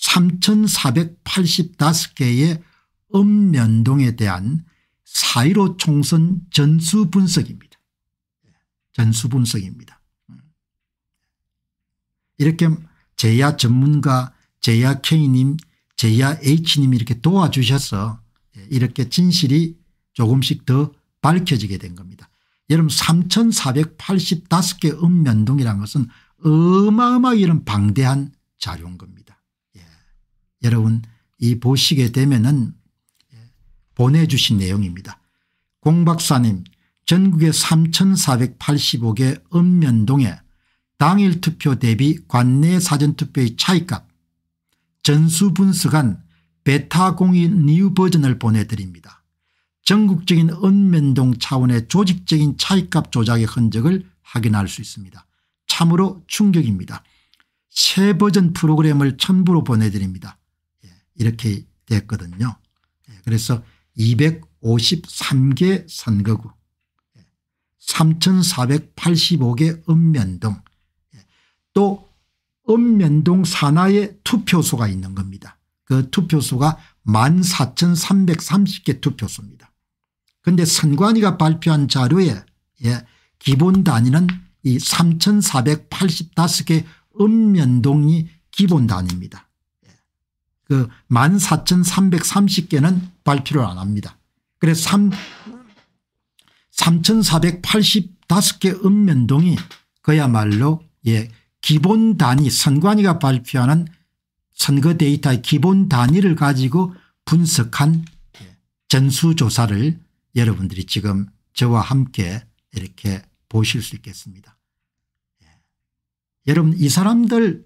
3485개의 읍면동에 대한 사1로 총선 전수 분석입니다. 전수 분석입니다. 이렇게 제야 전문가 제야 K님 제야 H님 이렇게 도와주셔서 이렇게 진실이 조금씩 더 밝혀지게 된 겁니다. 여러분 3485개 읍면동이라는 것은 어마어마하게 이런 방대한 자료인 겁니다. 여러분 이 보시게 되면은 보내주신 내용입니다. 공박사님 전국의 3485개 읍면동에 당일 투표 대비 관내 사전투표의 차이값 전수분석한 베타공인 뉴 버전을 보내드립니다. 전국적인 읍면동 차원의 조직적인 차이값 조작의 흔적을 확인할 수 있습니다. 참으로 충격입니다. 새 버전 프로그램을 첨부로 보내드립니다. 이렇게 됐거든요. 예, 그래서 253개 선거구 3485개 예, 읍면동 예, 또 읍면동 산하에 투표소가 있는 겁니다. 그 투표소가 14,330개 투표소입니다. 그런데 선관위가 발표한 자료에 예, 기본 단위는 이 3,485개 읍면동이 기본 단위입니다. 그 14,330개는 발표를 안 합니다. 그래서 3, 3,485개 읍면동이 그야말로 예 기본 단위 선관위가 발표하는 선거 데이터의 기본 단위를 가지고 분석한 예, 전수조사를 여러분들이 지금 저와 함께 이렇게 보실 수 있겠습니다. 예. 여러분 이 사람들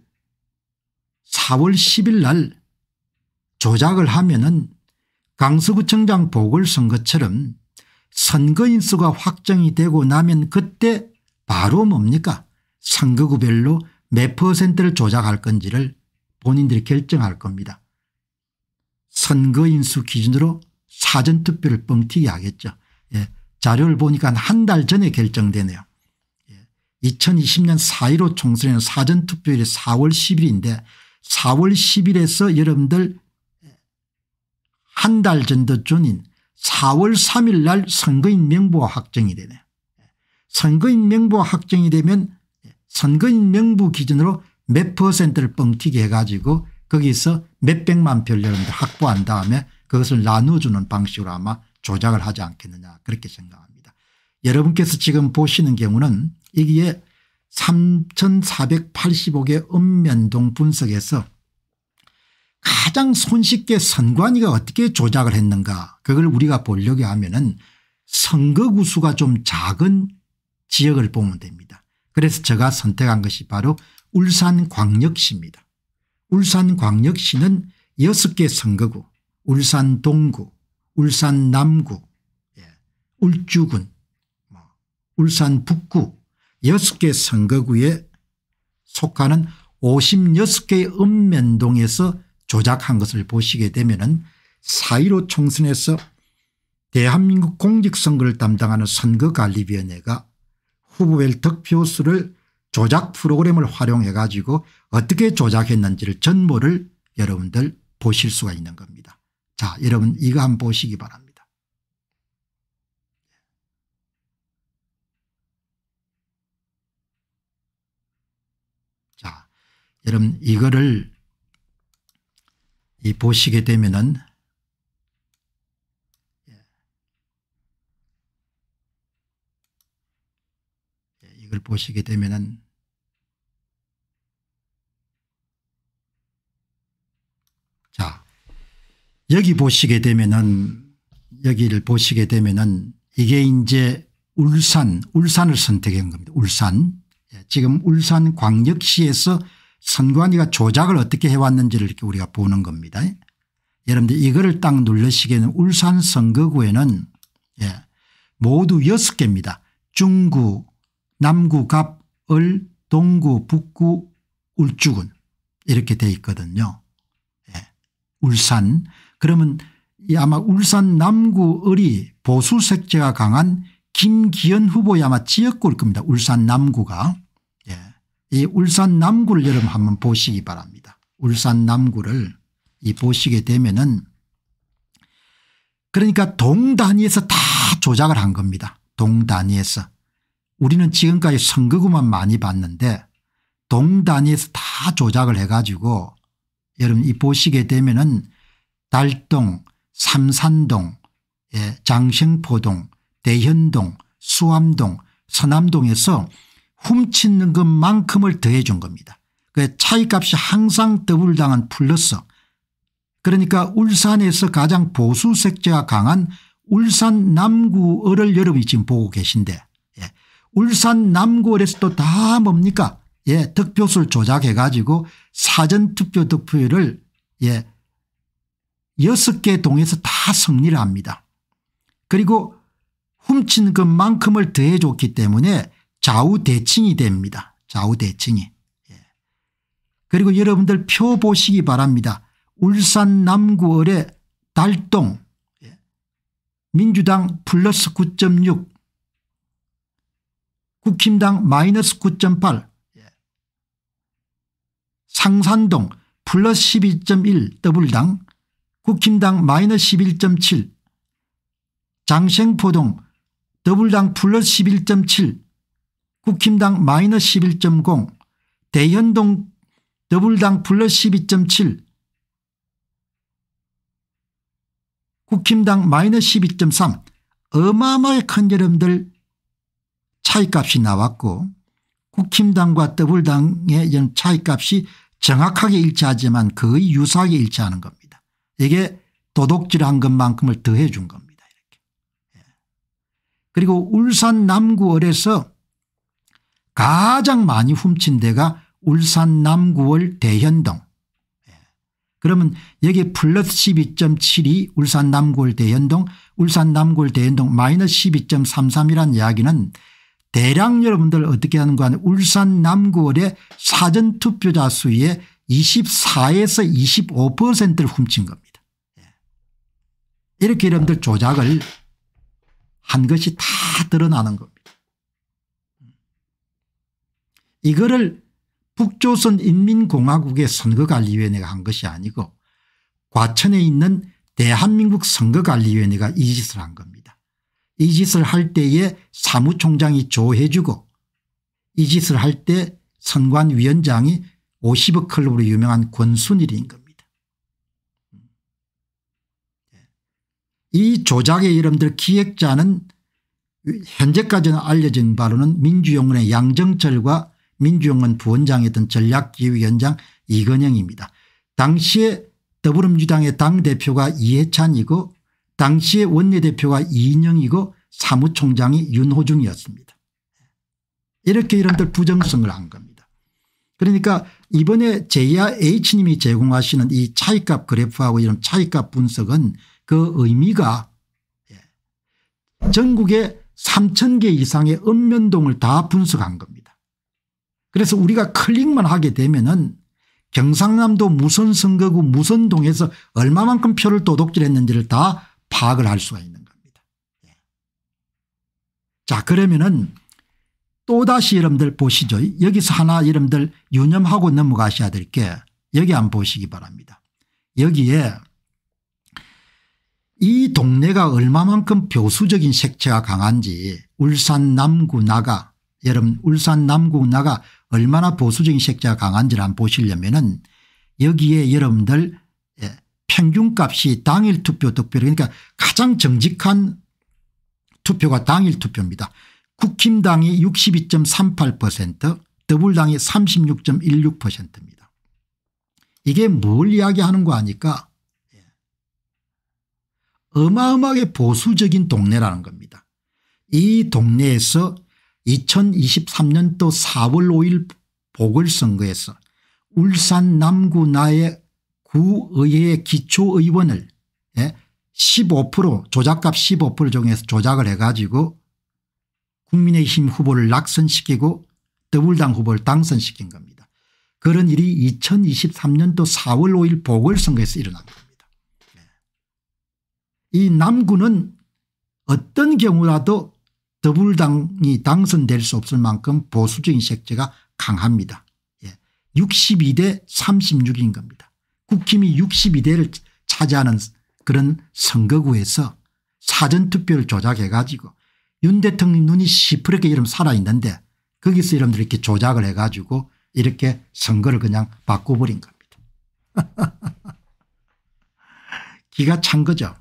4월 10일 날 조작을 하면은 강서구청장 보궐선거처럼 선거인수가 확정이 되고 나면 그때 바로 뭡니까 선거구별로 몇 퍼센트를 조작할 건지를 본인들이 결정할 겁니다. 선거인수 기준으로 사전투표를 뻥튀기 하겠죠. 예. 자료를 보니까 한 달 전에 결정되네요. 예. 2020년 4.15 총선에는 사전투표일이 4월 10일인데 4월 10일에서 여러분들 한달 전도준인 4월 3일 날 선거인 명부가 확정이 되네요. 선거인 명부가 확정이 되면 선거인 명부 기준으로 몇 퍼센트를 뻥튀기 해가지고 거기서 몇백만 표를 여러분들 확보한 다음에 그것을 나눠주는 방식으로 아마 조작을 하지 않겠느냐 그렇게 생각합니다. 여러분께서 지금 보시는 경우는 여기 3485개 읍면동 분석에서 가장 손쉽게 선관위가 어떻게 조작을 했는가 그걸 우리가 보려고 하면은 선거구수가 좀 작은 지역을 보면 됩니다. 그래서 제가 선택한 것이 바로 울산광역시입니다. 울산광역시는 6개 선거구 울산 동구 울산 남구 예, 울주군 뭐, 울산 북구 6개 선거구에 속하는 56개의 읍면동에서 조작한 것을 보시게 되면 은4.15 총선에서 대한민국 공직선거를 담당하는 선거관리위원회가 후보별 득표수를 조작 프로그램을 활용해 가지고 어떻게 조작했는지를 전모를 여러분들 보실 수가 있는 겁니다. 자 여러분 이거 한번 보시기 바랍니다. 자 여러분 이거를 이 보시게 되면은 예, 예, 이걸 보시게 되면은 자 여기 보시게 되면은 여기를 보시게 되면은 이게 이제 울산 울산을 선택한 겁니다. 울산 예, 지금 울산광역시에서 선관위가 조작을 어떻게 해왔는지를 이렇게 우리가 보는 겁니다. 여러분들 이거를 딱 눌러시기에는 울산 선거구에는 예, 모두 6개입니다. 중구 남구 갑을 동구 북구 울주군 이렇게 돼 있거든요. 예, 울산 그러면 아마 울산 남구 을이 보수 색제가 강한 김기현 후보의 아마 지역구일 겁니다. 울산 남구가 이 울산 남구를 여러분 한번 보시기 바랍니다. 울산 남구를 이 보시게 되면은 그러니까 동단위에서 다 조작을 한 겁니다. 동단위에서. 우리는 지금까지 선거구만 많이 봤는데 동단위에서 다 조작을 해가지고 여러분 이 보시게 되면은 달동 삼산동 예, 장생포동 대현동 수암동 서남동에서 훔치는 것만큼을 더해 준 겁니다. 그 차이값이 항상 더블당한 플러스 그러니까 울산에서 가장 보수 색채가 강한 울산 남구를 여러분이 지금 보고 계신데 예. 울산 남구에서 또 다 뭡니까 예, 득표수를 조작해 가지고 사전투표 득표율을 예, 6개 동에서 다 승리를 합니다. 그리고 훔친 것만큼을 더해줬기 때문에 좌우대칭이 됩니다. 좌우대칭이. 예. 그리고 여러분들 표 보시기 바랍니다. 울산 남구월의 달동 예. 민주당 플러스 9.6 국힘당 마이너스 9.8 예. 상산동 플러스 12.1 더블당 국힘당 마이너스 11.7 장생포동 더블당 플러스 11.7 국힘당 마이너스 11.0 대현동 더블당 플러스 12.7 국힘당 마이너스 12.3 어마어마하게 큰 여러분들 차이값이 나왔고 국힘당과 더블당의 차이값이 정확하게 일치하지만 거의 유사하게 일치하는 겁니다. 이게 도덕질한 것만큼을 더해 준 겁니다. 이렇게. 예. 그리고 울산 남구월에서 가장 많이 훔친 데가 울산 남구월 대현동. 예. 그러면 여기 플러스 12.7이 울산 남구월 대현동 울산 남구월 대현동 마이너스 12.33이란 이야기는 대략 여러분들 어떻게 하는가 하면 울산 남구월의 사전투표자 수의 24에서 25%를 훔친 겁니다. 예. 이렇게 여러분들 조작을 한 것이 다 드러나는 겁니다. 이거를 북조선인민공화국의 선거관리위원회가 한 것이 아니고 과천에 있는 대한민국 선거관리위원회가 이 짓을 한 겁니다. 이 짓을 할 때에 사무총장이 조해주고 이 짓을 할 때 선관위원장이 50억 클럽으로 유명한 권순일인 겁니다. 예. 이 조작의 이름들 기획자는 현재까지는 알려진 바로는 민주영웅의 양정철과 민주영원 부원장이던 전략기획위원장 이건영입니다. 당시에 더불어민주당의 당대표가 이해찬이고 당시의 원내대표가 이인영이고 사무총장이 윤호중이었습니다. 이렇게 이런들 부정성을 한 겁니다. 그러니까 이번에 제이 H님이 제공하시는 이 차이값 그래프하고 이런 차이값 분석은 그 의미가 예, 전국에 3 0개 이상의 읍면동을 다 분석한 겁니다. 그래서 우리가 클릭만 하게 되면은 경상남도 무선 선거구 무선동에서 얼마만큼 표를 도둑질했는지를 다 파악을 할 수가 있는 겁니다. 예. 자 그러면은 또다시 여러분들 보시죠. 여기서 하나 여러분들 유념하고 넘어가셔야 될 게 여기 안 보시기 바랍니다. 여기에 이 동네가 얼마만큼 표수적인 색채가 강한지 울산 남구 나가 여러분 울산 남구 나가 얼마나 보수적인 색자가 강한지를 한번 보시려면 은 여기에 여러분들 예, 평균값이 당일 투표 득표 그러니까 가장 정직한 투표가 당일 투표입니다. 국힘당이 62.38% 더불당이 36.16%입니다. 이게 뭘 이야기하는 거 아니까 예. 어마어마하게 보수적인 동네라는 겁니다. 이 동네에서 2023년도 4월 5일 보궐선거에서 울산 남구 나의 구의회 기초의원을 15% 예, 조작값 15% 중에서 조작을 해가지고 국민의힘 후보를 낙선시키고 더불당 후보를 당선시킨 겁니다. 그런 일이 2023년도 4월 5일 보궐선거에서 일어난 겁니다. 예. 이 남구는 어떤 경우라도 더불당이 당선될 수 없을 만큼 보수적인 색채가 강합니다. 예. 62대 36인 겁니다. 국힘이 62대를 차지하는 그런 선거구에서 사전투표를 조작해 가지고 윤 대통령 눈이 시퍼렇게 이름 살아있는데 거기서 이름들 이렇게 조작을 해 가지고 이렇게 선거를 그냥 바꿔버린 겁니다. 기가 찬 거죠.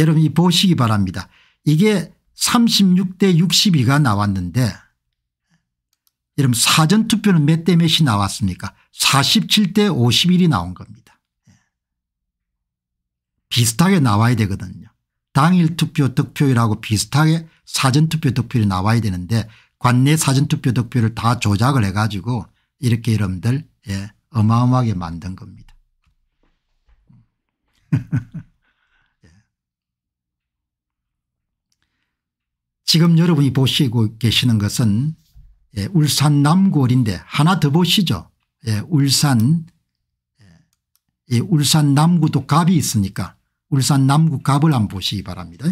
여러분이 보시기 바랍니다. 이게 36대 62가 나왔는데 여러분 사전투표는 몇 대 몇이 나왔습니까 47대 51이 나온 겁니다. 비슷하게 나와야 되거든요. 당일 투표 득표율하고 비슷하게 사전투표 득표율이 나와야 되는데 관내 사전투표 득표를 다 조작을 해가지고 이렇게 여러분들 예, 어마어마하게 만든 겁니다. 지금 여러분이 보시고 계시는 것은 예, 울산 남구월인데 하나 더 보시죠. 예, 울산 예, 울산 남구도 갑이 있으니까 울산 남구 갑을 한번 보시기 바랍니다.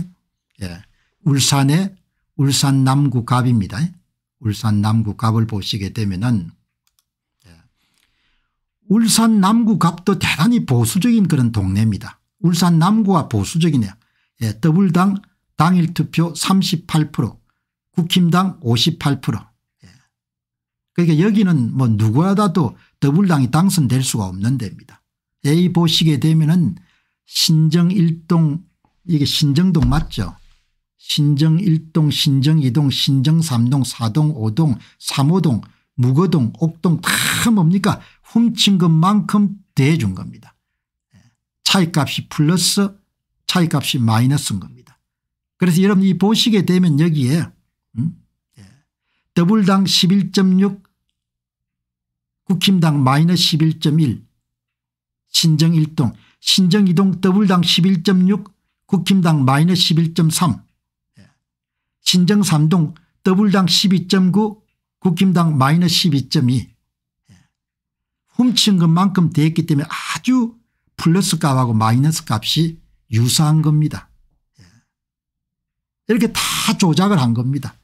예, 울산의 울산 남구 갑입니다. 울산 남구 갑을 보시게 되면은 예, 울산 남구 갑도 대단히 보수적인 그런 동네입니다. 울산 남구가 보수적이네요. 예, 더블당 당일 투표 38% 국힘당 58% 예. 그러니까 여기는 뭐 누구라도 더불당이 당선될 수가 없는 데입니다. A 보시게 되면 은 신정일동 이게 신정동 맞죠 신정일동 신정이동 신정삼동 사동 오동 삼호동 무거동 옥동 다 뭡니까 훔친 것만큼 대해준 겁니다. 예. 차이값이 플러스 차이값이 마이너스인 겁니다. 그래서 여러분이 보시게 되면 여기에 음? 예. 더블당 11.6 국힘당 마이너스 11.1 신정 1동 신정 2동 더블당 11.6 국힘당 마이너스 11.3 예. 신정 3동 더블당 12.9 국힘당 마이너스 12.2 예. 훔친 것만큼 됐기 때문에 아주 플러스 값하고 마이너스 값이 유사한 겁니다. 이렇게 다 조작을 한 겁니다.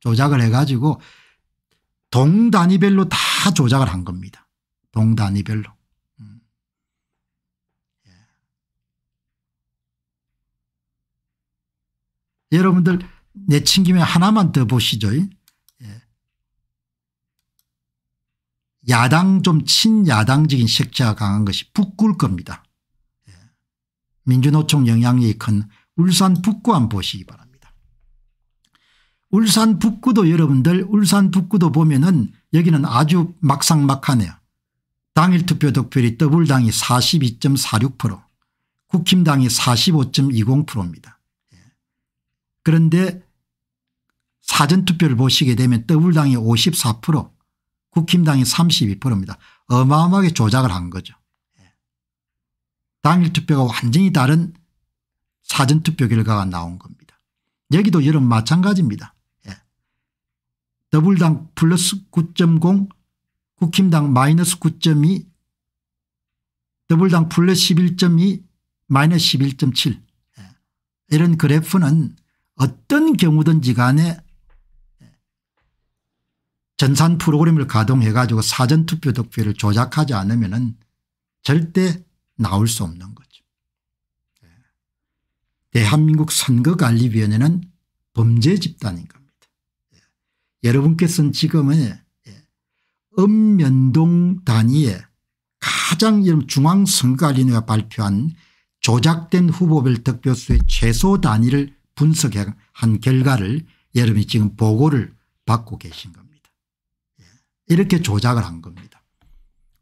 조작을 해가지고 동 단위별로 다 조작을 한 겁니다. 동 단위별로. 음. 예. 여러분들 내친 김에 하나만 더 보시죠. 예. 야당 좀 친야당적인 색채가 강한 것이 북구일 겁니다. 예. 민주노총 영향력이 큰 울산 북구 한 보시기 바랍니다. 울산 북구도 여러분들 울산 북구도 보면은 여기는 아주 막상막하네요. 당일 투표 득표율이 더블당이 42.46% 국힘당이 45.20%입니다. 예. 그런데 사전투표를 보시게 되면 더블당이 54% 국힘당이 32%입니다. 어마어마하게 조작을 한 거죠. 예. 당일 투표가 완전히 다른 사전투표 결과가 나온 겁니다. 여기도 여름 마찬가지입니다. 더블당 플러스 9.0 국힘당 마이너스 9.2더블당 플러스 11.2 마이너스 11.7 예. 이런 그래프는 어떤 경우든지 간에 전산 프로그램을 가동해 가지고 사전투표 득표를 조작하지 않으면 절대 나올 수 없는 거죠. 예. 대한민국 선거관리위원회는 범죄 집단인가 여러분께서는 지금은 예, 읍면동 단위에 가장 중앙선거관리위원회가 발표한 조작된 후보별 득표수의 최소 단위를 분석한 결과를 여러분이 지금 보고를 받고 계신 겁니다. 예, 이렇게 조작을 한 겁니다.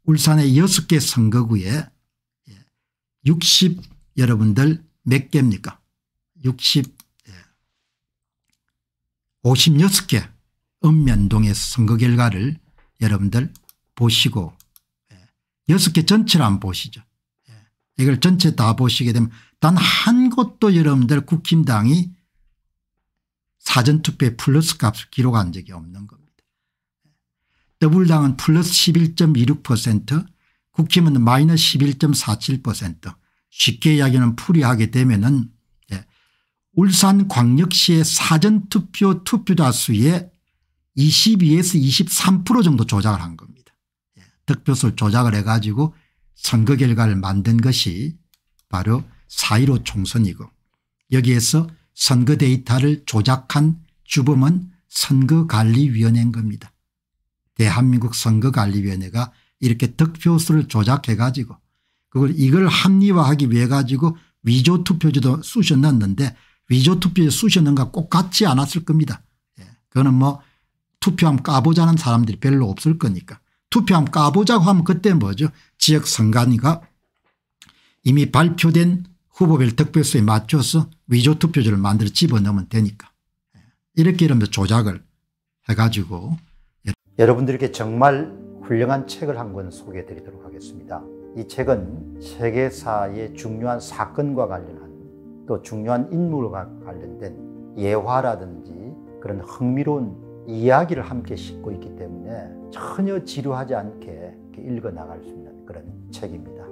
울산의 6개 선거구에 60 예, 여러분들 몇 개입니까 60 56개 읍면동의 선거 결과를 여러분들 보시고 예, 여섯 개 전체를 안 보시죠. 예, 이걸 전체 다 보시게 되면 단 한 곳도 여러분들 국힘당이 사전투표에 플러스 값을 기록한 적이 없는 겁니다. 예, 더블당은 플러스 11.26% 국힘은 마이너스 11.47% 쉽게 이야기하면 풀이하게 되면 은 울산광역시의 사전투표 투표자 수의 22에서 23% 정도 조작을 한 겁니다. 예, 득표수를 조작을 해가지고 선거 결과를 만든 것이 바로 4.15 총선이고 여기에서 선거 데이터를 조작한 주범은 선거관리위원회인 겁니다. 대한민국 선거관리위원회가 이렇게 득표수를 조작해 가지고 그걸 이걸 합리화하기 위해 가지고 위조 투표지도 쑤셔 넣었는데 위조 투표지 쑤셔 넣은 거꼭 같지 않았을 겁니다. 예. 그거는 뭐 투표함 까보자는 사람들이 별로 없을 거니까. 투표함 까보자고 하면 그때 뭐죠 지역선관위가 이미 발표된 후보별 득표수에 맞춰서 위조투표지를 만들어 집어넣으면 되니까 예. 이렇게 이러면 조작을 해가지고 예. 여러분들께 정말 훌륭한 책을 한 권 소개해 드리도록 하겠습니다. 이 책은 세계사의 중요한 사건과 관련한 또 중요한 인물과 관련된 예화라든지 그런 흥미로운 이야기를 함께 싣고 있기 때문에 전혀 지루하지 않게 읽어 나갈 수 있는 그런 책입니다.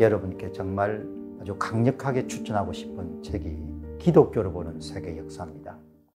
여러분께 정말 아주 강력하게 추천하고 싶은 책이 기독교로 보는 세계 역사입니다.